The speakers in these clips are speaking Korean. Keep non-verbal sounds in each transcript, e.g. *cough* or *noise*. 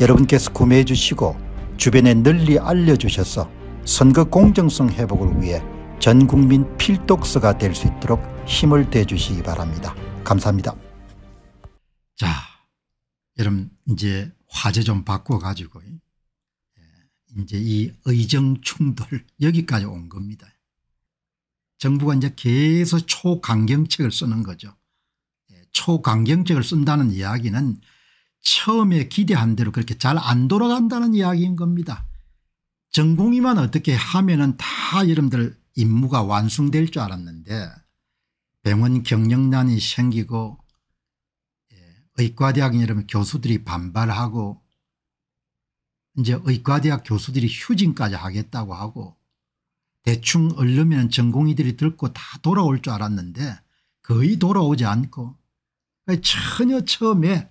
여러분께서 구매해 주시고 주변에 널리 알려주셔서 선거 공정성 회복을 위해 전국민 필독서가 될 수 있도록 힘을 대주시기 바랍니다. 감사합니다. 자 여러분 이제 화제 좀 바꿔가지고 예, 이제 이 의정 충돌 *laughs* 여기까지 온 겁니다. 정부가 이제 계속 초강경책을 쓰는 거죠. 예, 초강경책을 쓴다는 이야기는 처음에 기대한 대로 그렇게 잘 안 돌아간다는 이야기인 겁니다. 전공이만 어떻게 하면은 다 여러분들 임무가 완성될 줄 알았는데 병원 경영난이 생기고 예, 의과대학 여러분 교수들이 반발하고 이제 의과대학 교수들이 휴진까지 하겠다고 하고 대충 얼르면 전공의들이 들고 다 돌아올 줄 알았는데 거의 돌아오지 않고 그러니까 전혀 처음에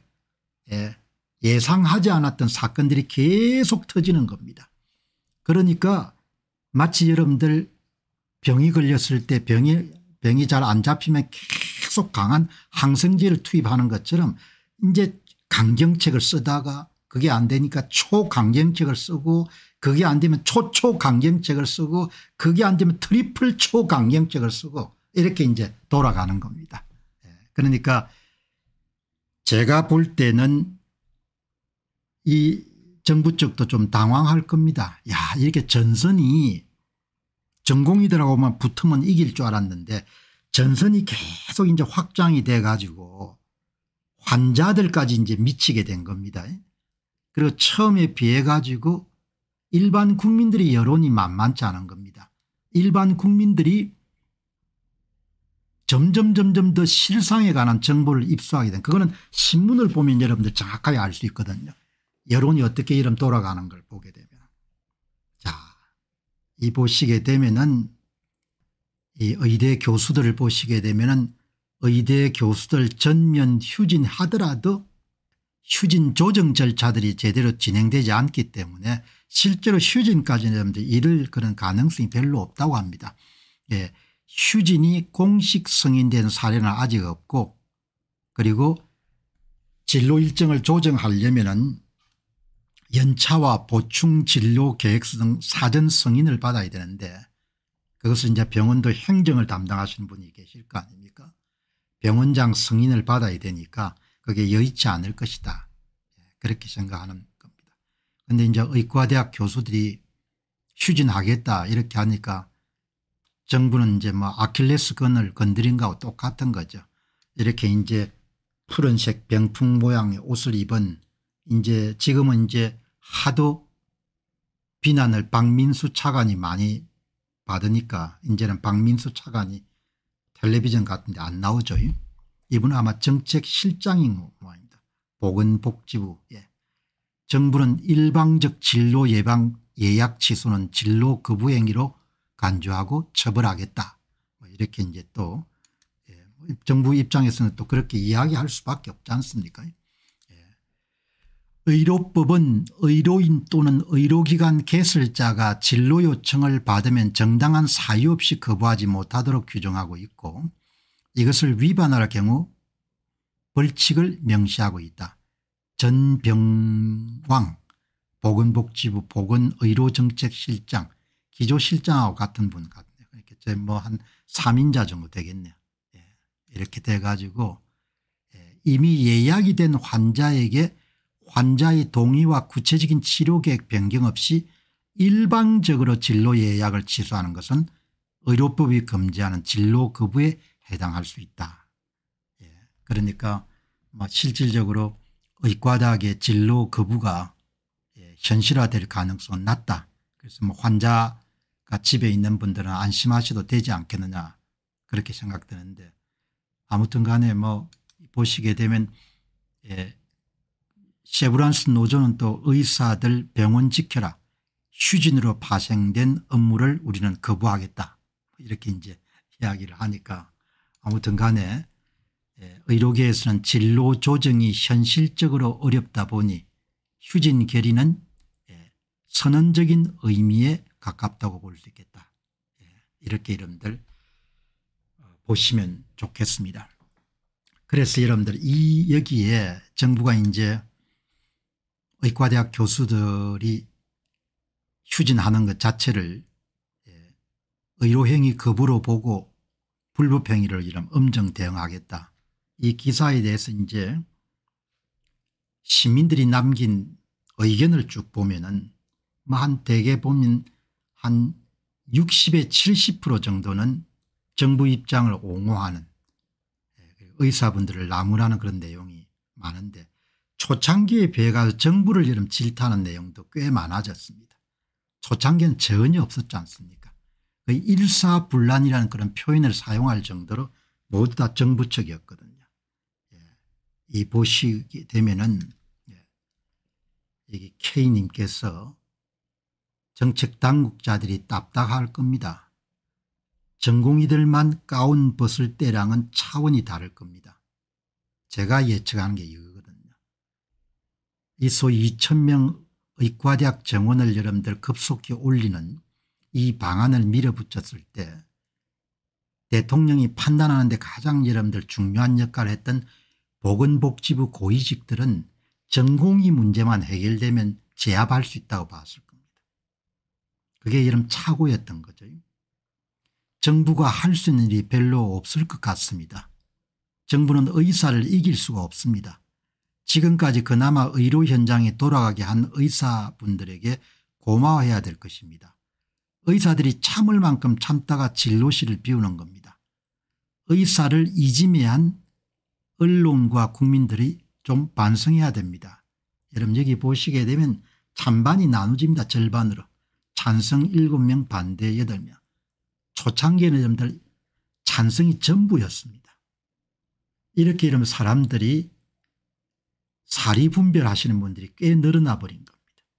예, 예상하지 않았던 사건들이 계속 터지는 겁니다. 그러니까 마치 여러분들 병이 걸렸을 때 병이 병이 잘 안 잡히면 계속 강한 항생제를 투입하는 것처럼 이제 강경책을 쓰다가 그게 안 되니까 초강경책을 쓰고 그게 안 되면 초초강경책을 쓰고 그게 안 되면 트리플 초강경책을 쓰고 이렇게 이제 돌아가는 겁니다. 예, 그러니까 제가 볼 때는 이 정부 쪽도 좀 당황할 겁니다. 야 이렇게 전선이 전공이들하고만 붙으면 이길 줄 알았는데 전선이 계속 이제 확장이 돼 가지고 환자들까지 이제 미치게 된 겁니다. 그리고 처음에 비해 가지고 일반 국민들의 여론이 만만치 않은 겁니다. 일반 국민들이 점점 점점 더 실상에 관한 정보를 입수하게 된 그거는 신문을 보면 여러분들 정확하게 알 수 있거든요. 여론이 어떻게 이름 돌아가는 걸 보게 되면 자 이 보시게 되면은 이 의대 교수들을 보시게 되면은 의대 교수들 전면 휴진하더라도 휴진 조정 절차들이 제대로 진행되지 않기 때문에 실제로 휴진까지는 이를 그런 가능성이 별로 없다고 합니다. 예. 휴진이 공식 승인된 사례는 아직 없고 그리고 진로 일정을 조정하려면 연차와 보충 진로 계획서 등 사전 승인을 받아야 되는데 그것은 이제 병원도 행정을 담당하시는 분이 계실 거 아닙니까 병원장 승인을 받아야 되니까 그게 여의치 않을 것이다 그렇게 생각하는 겁니다. 그런데 이제 의과대학 교수들이 휴진하겠다 이렇게 하니까 정부는 이제 뭐 아킬레스건을 건드린 거하고 똑같은 거죠. 이렇게 이제 푸른색 병풍 모양의 옷을 입은 이제 지금은 이제 하도 비난을 박민수 차관이 많이 받으니까 이제는 박민수 차관이 텔레비전 같은 데 안 나오죠. 이분은 아마 정책실장인 모양입니다. 보건복지부. 예. 정부는 일방적 진로 예방 예약 취소는 진로 거부 행위로 간주하고 처벌하겠다. 뭐 이렇게 이제 또 예, 뭐 정부 입장에서는 또 그렇게 이야기할 수밖에 없지 않습니까 예. 의료법은 의료인 또는 의료기관 개설자가 진료 요청을 받으면 정당한 사유 없이 거부하지 못하도록 규정하고 있고 이것을 위반할 경우 벌칙을 명시하고 있다. 전병왕 보건복지부 보건의료정책실장 기조실장하고 같은 분 같네요. 이렇게 뭐한 3인자 정도 되겠네요. 예. 이렇게 돼가지고 예. 이미 예약이 된 환자에게 환자의 동의와 구체적인 치료 계획 변경 없이 일방적으로 진로 예약을 취소하는 것은 의료법이 금지하는 진로 거부에 해당할 수 있다. 예. 그러니까 뭐 실질적으로 의과대학의 진로 거부가 예. 현실화될 가능성은 낮다. 그래서 뭐 환자 집에 있는 분들은 안심하셔도 되지 않겠느냐 그렇게 생각되는데 아무튼 간에 뭐 보시게 되면 예, 세브란스 노조는 또 의사들 병원 지켜라 휴진으로 파생된 업무를 우리는 거부하겠다 이렇게 이제 이야기를 하니까 아무튼 간에 예, 의료계에서는 진로 조정이 현실적으로 어렵다 보니 휴진 결의는 예, 선언적인 의미의 가깝다고 볼 수 있겠다. 예, 이렇게 여러분들 어, 보시면 좋겠습니다. 그래서 여러분들 이 여기에 정부가 이제 의과대학 교수들이 휴진하는 것 자체를 예, 의료행위 거부로 보고 불법행위를 이름 엄정 대응하겠다. 이 기사에 대해서 이제 시민들이 남긴 의견을 쭉 보면은 뭐 한 대개 보면 한 60에 70% 정도는 정부 입장을 옹호하는 예, 의사분들을 나무라는 그런 내용이 많은데 초창기에 비해가 정부를 이름 질타하는 내용도 꽤 많아졌습니다. 초창기엔 전혀 없었지 않습니까 거 일사불란이라는 그런 표현을 사용할 정도로 모두 다 정부 측이었거든요. 예. 이 보시게 되면은 예. 여기 K님께서 정책 당국자들이 답답할 겁니다. 전공이들만 가운 벗을 때랑은 차원이 다를 겁니다. 제가 예측하는 게 이거거든요. 이소 2,000명 의과대학 정원을 여러분들 급속히 올리는 이 방안을 밀어붙였을 때 대통령이 판단하는 데 가장 여러분들 중요한 역할을 했던 보건복지부 고위직들은 전공이 문제만 해결되면 제압할 수 있다고 봤을 그게 이름 차고였던 거죠. 정부가 할 수 있는 일이 별로 없을 것 같습니다. 정부는 의사를 이길 수가 없습니다. 지금까지 그나마 의료 현장에 돌아가게 한 의사분들에게 고마워해야 될 것입니다. 의사들이 참을 만큼 참다가 진로실을 비우는 겁니다. 의사를 이지매한 언론과 국민들이 좀 반성해야 됩니다. 여러분 여기 보시게 되면 찬반이 나누집니다. 절반으로. 찬성 7명 반대 8명 초창기에는 여들 찬성이 전부였습니다. 이렇게 이러면 사람들이 사리 분별하시는 분들이 꽤 늘어나 버린 겁니다.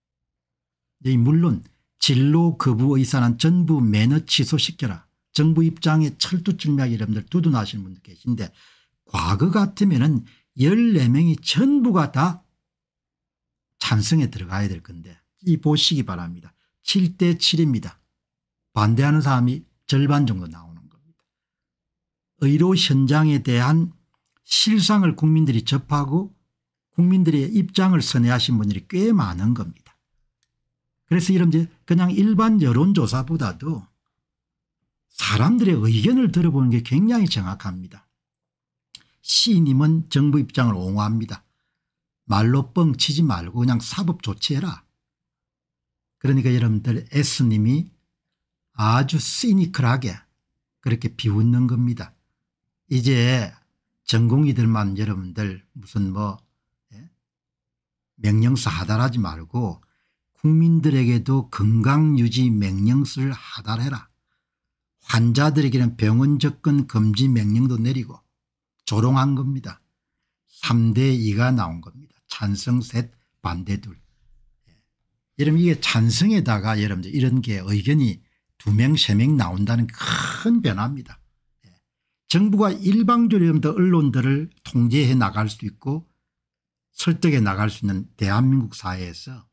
예, 물론 진로 거부 의사는 전부 매너 취소시켜라. 정부 입장에 철두증명 여러분들 두둔하시는 분들 계신데 과거 같으면 14명이 전부가 다 찬성에 들어가야 될 건데 이 보시기 바랍니다. 7대 7입니다. 반대하는 사람이 절반 정도 나오는 겁니다. 의료 현장에 대한 실상을 국민들이 접하고 국민들의 입장을 선회하신 분들이 꽤 많은 겁니다. 그래서 이런 이 그냥 일반 여론조사보다도 사람들의 의견을 들어보는 게 굉장히 정확합니다. 시님은 인 정부 입장을 옹호합니다. 말로 뻥치지 말고 그냥 사법 조치해라. 그러니까 여러분들 예수님이 아주 시니컬하게 그렇게 비웃는 겁니다. 이제 전공이들만 여러분들 무슨 뭐 예? 명령서 하달하지 말고 국민들에게도 건강유지 명령서를 하달해라. 환자들에게는 병원 접근 금지 명령도 내리고 조롱한 겁니다. 3대 2가 나온 겁니다. 찬성 셋 반대 둘. 여러분 이게 찬성에다가 여러분 들 이런 게 의견이 두 명, 세 명 나온다는 큰 변화입니다. 예. 정부가 일방적으로 여러분 언론들을 통제해 나갈 수 있고 설득해 나갈 수 있는 대한민국 사회에서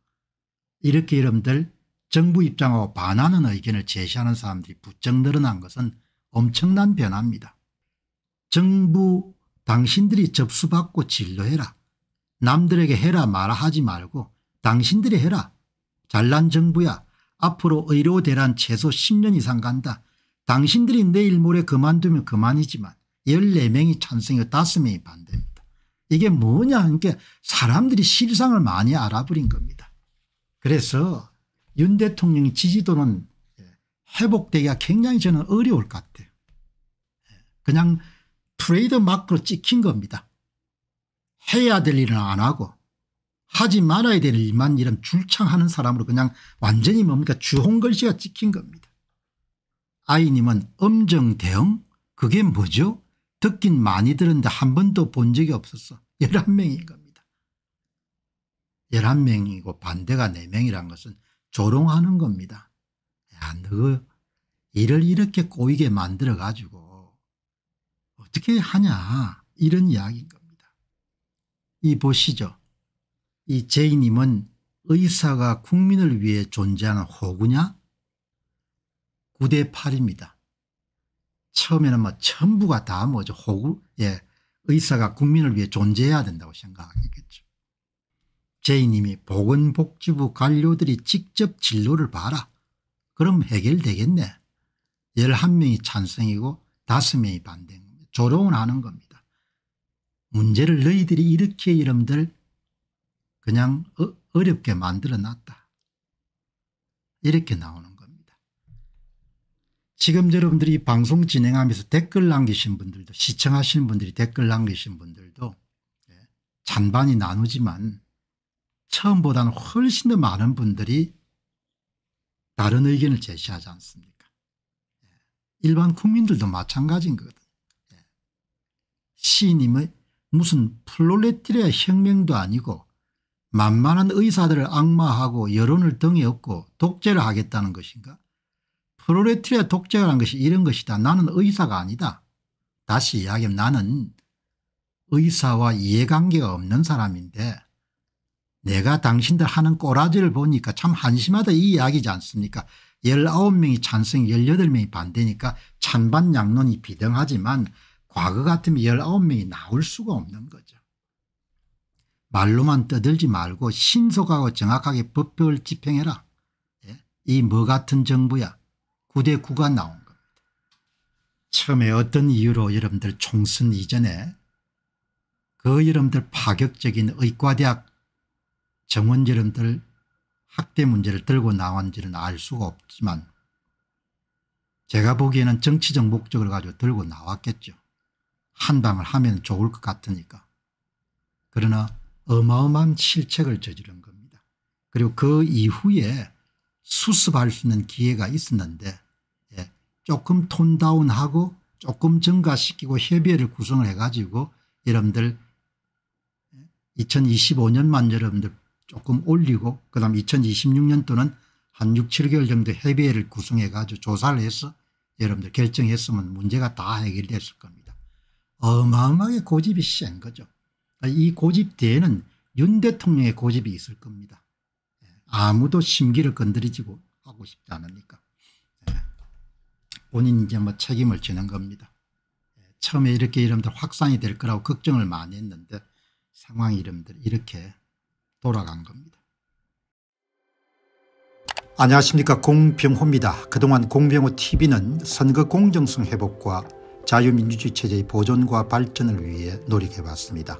이렇게 여러분들 정부 입장하고 반하는 의견을 제시하는 사람들이 부쩍 늘어난 것은 엄청난 변화입니다. 정부 당신들이 접수받고 진료해라. 남들에게 해라 말하지 말고 당신들이 해라. 잘난 정부야 앞으로 의료 대란 최소 10년 이상 간다. 당신들이 내일 모레 그만두면 그만이지만 14명이 찬성이고 5명이 반대입니다. 이게 뭐냐 하니까 사람들이 실상을 많이 알아버린 겁니다. 그래서 윤 대통령 의 지지도는 회복되기가 굉장히 저는 어려울 것 같아요. 그냥 트레이드 마크로 찍힌 겁니다. 해야 될 일은 안 하고 하지 말아야 될 일만 이런 줄창하는 사람으로 그냥 완전히 뭡니까 주홍글씨가 찍힌 겁니다. 아이님은 엄정대응 그게 뭐죠 듣긴 많이 들었는데 한 번도 본 적이 없었어 11명인 겁니다. 11명이고 반대가 4명이란 것은 조롱하는 겁니다. 야너 일을 이렇게 꼬이게 만들어 가지고 어떻게 하냐 이런 이야기인 겁니다. 이 보시죠. 이 제이님은 의사가 국민을 위해 존재하는 호구냐? 9대 8입니다. 처음에는 뭐 전부가 다 뭐죠. 호구, 예. 의사가 국민을 위해 존재해야 된다고 생각하겠죠. 제이님이 보건복지부 관료들이 직접 진로를 봐라. 그럼 해결되겠네. 11명이 찬성이고 5명이 반대인 겁니다. 조롱을 하는 겁니다. 문제를 너희들이 이렇게 이름들 그냥 어, 어렵게 만들어놨다. 이렇게 나오는 겁니다. 지금 여러분들이 방송 진행하면서 댓글 남기신 분들도 시청하시는 분들이 댓글 남기신 분들도 예, 잔반이 나누지만 처음보다는 훨씬 더 많은 분들이 다른 의견을 제시하지 않습니까 예, 일반 국민들도 마찬가지인 거거든요. 예, 시인님의 무슨 플로레티리아 혁명도 아니고 만만한 의사들을 악마하고 여론을 등에 업고 독재를 하겠다는 것인가 프로레트리아 독재라는 것이 이런 것이다 나는 의사가 아니다 다시 이야기하면 나는 의사와 이해관계가 없는 사람인데 내가 당신들 하는 꼬라지를 보니까 참 한심하다 이 이야기지 않습니까 19명이 찬성 18명이 반대니까 찬반 양론이 비등하지만 과거 같으면 19명이 나올 수가 없는 거죠. 말로만 떠들지 말고 신속하고 정확하게 법을 집행해라. 예? 이뭐 같은 정부야. 9대 9가 나온 겁니다. 처음에 어떤 이유로 여러분들 총선 이전에 그 여러분들 파격적인 의과대학 정원 여러분들 학대 문제를 들고 나온지는 알 수가 없지만 제가 보기에는 정치적 목적을 가지고 들고 나왔겠죠. 한방을 하면 좋을 것 같으니까. 그러나 어마어마한 실책을 저지른 겁니다. 그리고 그 이후에 수습할 수 있는 기회가 있었는데 예, 조금 톤다운하고 조금 증가시키고 협의회를 구성을 해가지고 여러분들 2025년만 예, 여러분들 조금 올리고 그다음 2026년도는 한 6, 7개월 정도 협의회를 구성해가지고 조사를 해서 여러분들 결정했으면 문제가 다 해결됐을 겁니다. 어마어마하게 고집이 센 거죠. 아, 이 고집 뒤에는 윤 대통령의 고집이 있을 겁니다. 예, 아무도 심기를 건드리지고 하고 싶지 않으니까. 예, 본인 이제 뭐 책임을 지는 겁니다. 예, 처음에 이렇게 이름들 확산이 될 거라고 걱정을 많이 했는데 상황 이름들 이렇게 돌아간 겁니다. 안녕하십니까 공병호입니다. 그동안 공병호TV는 선거 공정성 회복과 자유민주주의 체제의 보존과 발전을 위해 노력해봤습니다